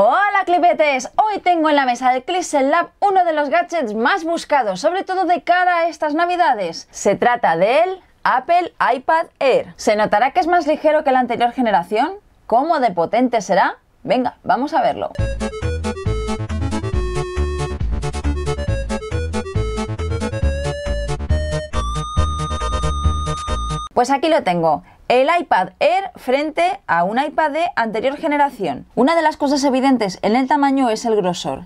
Hola clipetes, hoy tengo en la mesa de Clixel Lab uno de los gadgets más buscados, sobre todo de cara a estas navidades. Se trata del Apple iPad Air. ¿Se notará que es más ligero que la anterior generación? ¿Cómo de potente será? Venga, vamos a verlo. Pues aquí lo tengo, el iPad Air frente a un iPad de anterior generación. Una de las cosas evidentes en el tamaño es el grosor.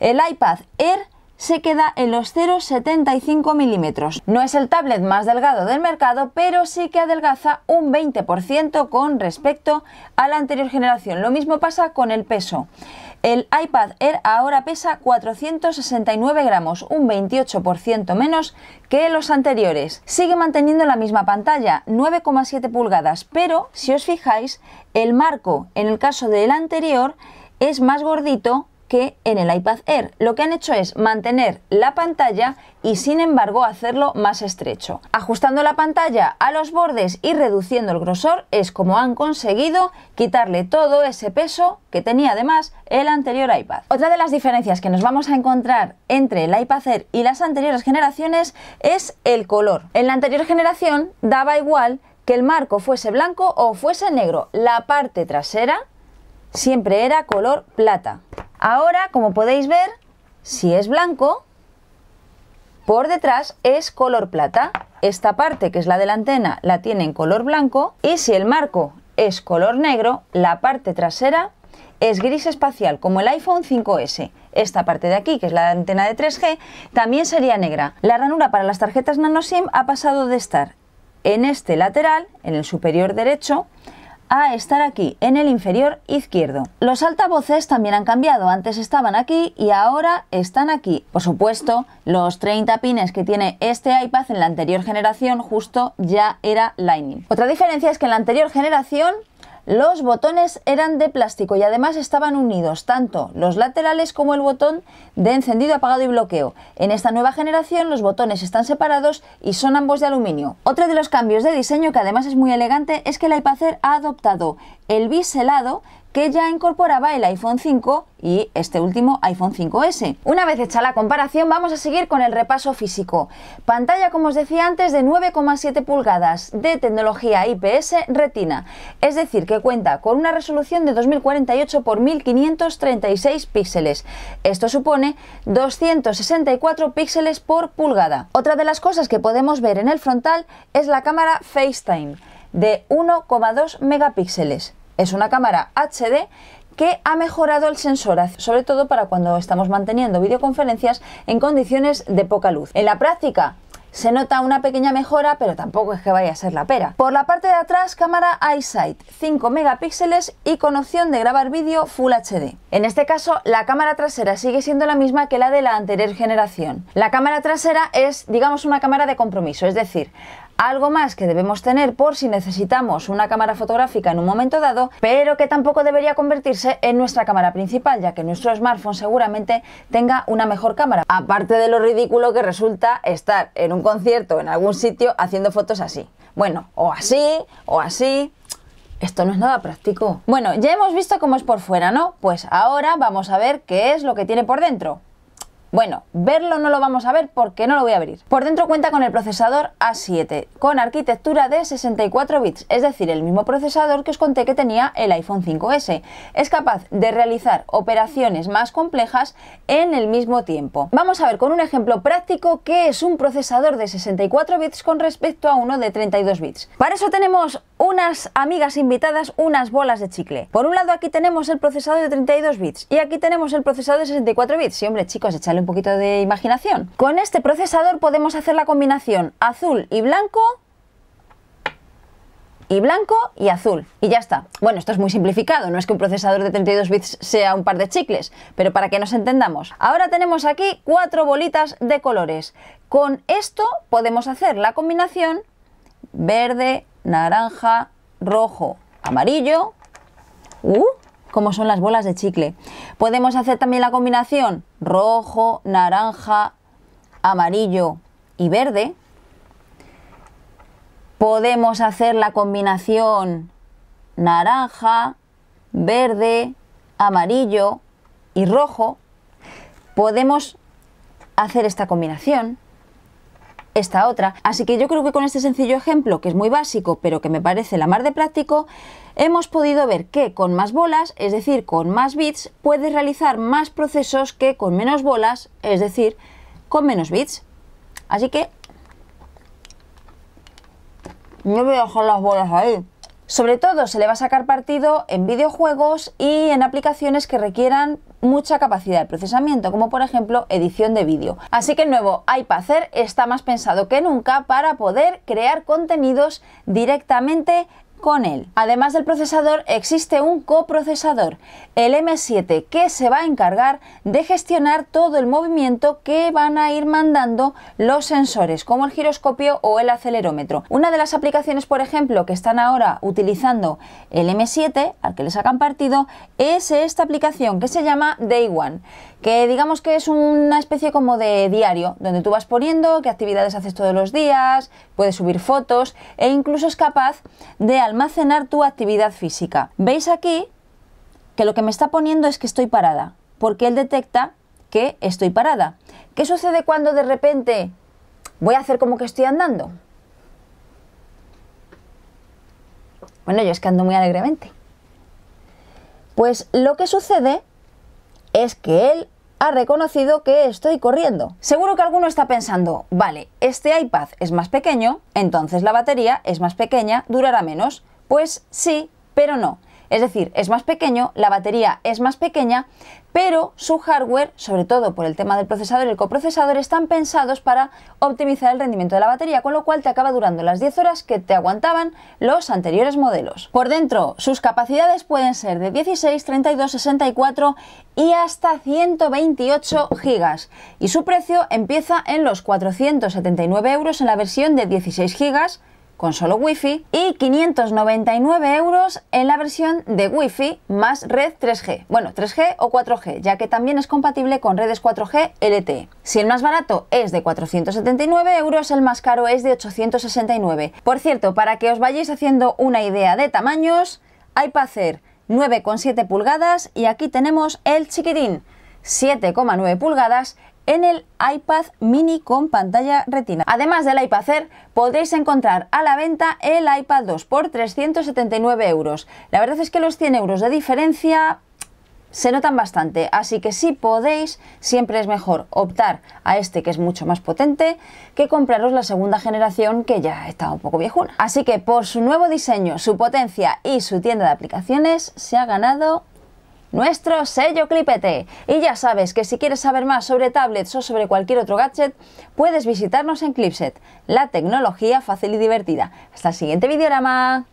El iPad Air se queda en los 0,75 milímetros. No es el tablet más delgado del mercado, pero sí que adelgaza un 20% con respecto a la anterior generación. Lo mismo pasa con el peso. El iPad Air ahora pesa 469 gramos, un 28% menos que los anteriores. Sigue manteniendo la misma pantalla, 9,7 pulgadas, pero si os fijáis, el marco en el caso del anterior es más gordito que en el iPad Air. Lo que han hecho es mantener la pantalla y sin embargo hacerlo más estrecho. Ajustando la pantalla a los bordes y reduciendo el grosor es como han conseguido quitarle todo ese peso que tenía además el anterior iPad. Otra de las diferencias que nos vamos a encontrar entre el iPad Air y las anteriores generaciones es el color. En la anterior generación daba igual que el marco fuese blanco o fuese negro. La parte trasera siempre era color plata. Ahora, como podéis ver, si es blanco, por detrás es color plata. Esta parte, que es la de la antena, la tiene en color blanco. Y si el marco es color negro, la parte trasera es gris espacial, como el iPhone 5S. Esta parte de aquí, que es la antena de 3G, también sería negra. La ranura para las tarjetas nano SIM ha pasado de estar en este lateral, en el superior derecho, a estar aquí, en el inferior izquierdo. Los altavoces también han cambiado, antes estaban aquí y ahora están aquí. Por supuesto, los 30 pines que tiene este iPad en la anterior generación justo ya era Lightning. Otra diferencia es que en la anterior generación los botones eran de plástico y además estaban unidos tanto los laterales como el botón de encendido, apagado y bloqueo. En esta nueva generación los botones están separados y son ambos de aluminio. Otro de los cambios de diseño que además es muy elegante es que el Ipacer ha adoptado el biselado que ya incorporaba el iPhone 5 y este último iPhone 5S. Una vez hecha la comparación, vamos a seguir con el repaso físico. Pantalla, como os decía antes, de 9,7 pulgadas de tecnología IPS Retina, es decir, que cuenta con una resolución de 2048 x 1536 píxeles. Esto supone 264 píxeles por pulgada. Otra de las cosas que podemos ver en el frontal es la cámara FaceTime de 1,2 megapíxeles. Es una cámara HD que ha mejorado el sensor, sobre todo para cuando estamos manteniendo videoconferencias en condiciones de poca luz. En la práctica, se nota una pequeña mejora, pero tampoco es que vaya a ser la pera. Por la parte de atrás, cámara EyeSight, 5 megapíxeles y con opción de grabar vídeo Full HD. En este caso, la cámara trasera sigue siendo la misma que la de la anterior generación. La cámara trasera es, digamos, una cámara de compromiso, es decir, algo más que debemos tener por si necesitamos una cámara fotográfica en un momento dado, pero que tampoco debería convertirse en nuestra cámara principal, ya que nuestro smartphone seguramente tenga una mejor cámara. Aparte de lo ridículo que resulta estar en un concierto, en algún sitio, haciendo fotos así. Bueno, o así, o así, esto no es nada práctico. Bueno, ya hemos visto cómo es por fuera, ¿no? Pues ahora vamos a ver qué es lo que tiene por dentro. Bueno, verlo no lo vamos a ver porque no lo voy a abrir. Por dentro cuenta con el procesador A7, con arquitectura de 64 bits, es decir, el mismo procesador que os conté que tenía el iPhone 5S. Es capaz de realizar operaciones más complejas en el mismo tiempo. Vamos a ver con un ejemplo práctico qué es un procesador de 64 bits con respecto a uno de 32 bits. Para eso tenemos unas amigas invitadas unas bolas de chicle. Por un lado aquí tenemos el procesador de 32 bits y aquí tenemos el procesador de 64 bits. Sí, hombre, chicos, echadle un poquito de imaginación. Con este procesador podemos hacer la combinación azul y blanco y blanco y azul. Y ya está. Bueno, esto es muy simplificado, no es que un procesador de 32 bits sea un par de chicles, pero para que nos entendamos. Ahora tenemos aquí cuatro bolitas de colores. Con esto podemos hacer la combinación verde, naranja, rojo, amarillo. Uh, como son las bolas de chicle. Podemos hacer también la combinación rojo, naranja, amarillo y verde. Podemos hacer la combinación naranja, verde, amarillo y rojo. Podemos hacer esta combinación esta otra. Así que yo creo que con este sencillo ejemplo, que es muy básico, pero que me parece la mar de práctico, hemos podido ver que con más bolas, es decir, con más bits, puedes realizar más procesos que con menos bolas, es decir, con menos bits. Así que no voy a dejar las bolas ahí. Sobre todo se le va a sacar partido en videojuegos y en aplicaciones que requieran mucha capacidad de procesamiento, como por ejemplo edición de vídeo. Así que el nuevo iPad Air está más pensado que nunca para poder crear contenidos directamente con él. Además del procesador existe un coprocesador, el M7, que se va a encargar de gestionar todo el movimiento que van a ir mandando los sensores, como el giroscopio o el acelerómetro. Una de las aplicaciones, por ejemplo, que están ahora utilizando el M7, al que les sacan partido, es esta aplicación que se llama Day One, que digamos que es una especie como de diario, donde tú vas poniendo qué actividades haces todos los días, puedes subir fotos e incluso es capaz de almacenar tu actividad física. ¿Veis aquí que lo que me está poniendo es que estoy parada? Porque él detecta que estoy parada. ¿Qué sucede cuando de repente voy a hacer como que estoy andando? Bueno, yo es que ando muy alegremente. Pues lo que sucede es que él ha reconocido que estoy corriendo. Seguro que alguno está pensando, vale, este iPad es más pequeño, entonces la batería es más pequeña, durará menos. Pues sí, pero no. Es decir, es más pequeño, la batería es más pequeña, pero su hardware, sobre todo por el tema del procesador y el coprocesador, están pensados para optimizar el rendimiento de la batería, con lo cual te acaba durando las 10 horas que te aguantaban los anteriores modelos. Por dentro, sus capacidades pueden ser de 16, 32, 64 y hasta 128 GB y su precio empieza en los 479 euros en la versión de 16 GB con solo Wi-Fi y 599 euros en la versión de Wi-Fi más red 3G. Bueno, 3G o 4G, ya que también es compatible con redes 4G LTE. Si el más barato es de 479 euros, el más caro es de 869. Por cierto, para que os vayáis haciendo una idea de tamaños, hay para hacer 9,7 pulgadas y aquí tenemos el chiquitín. 7,9 pulgadas en el iPad mini con pantalla retina. Además del iPad Air, podréis encontrar a la venta el iPad 2 por 379 euros. La verdad es que los 100 euros de diferencia se notan bastante, así que si podéis, siempre es mejor optar a este que es mucho más potente que compraros la segunda generación que ya está un poco viejuna. Así que por su nuevo diseño, su potencia y su tienda de aplicaciones, se ha ganado nuestro sello Clipete. Y ya sabes que si quieres saber más sobre tablets o sobre cualquier otro gadget, puedes visitarnos en Clipset, la tecnología fácil y divertida. Hasta el siguiente videorama.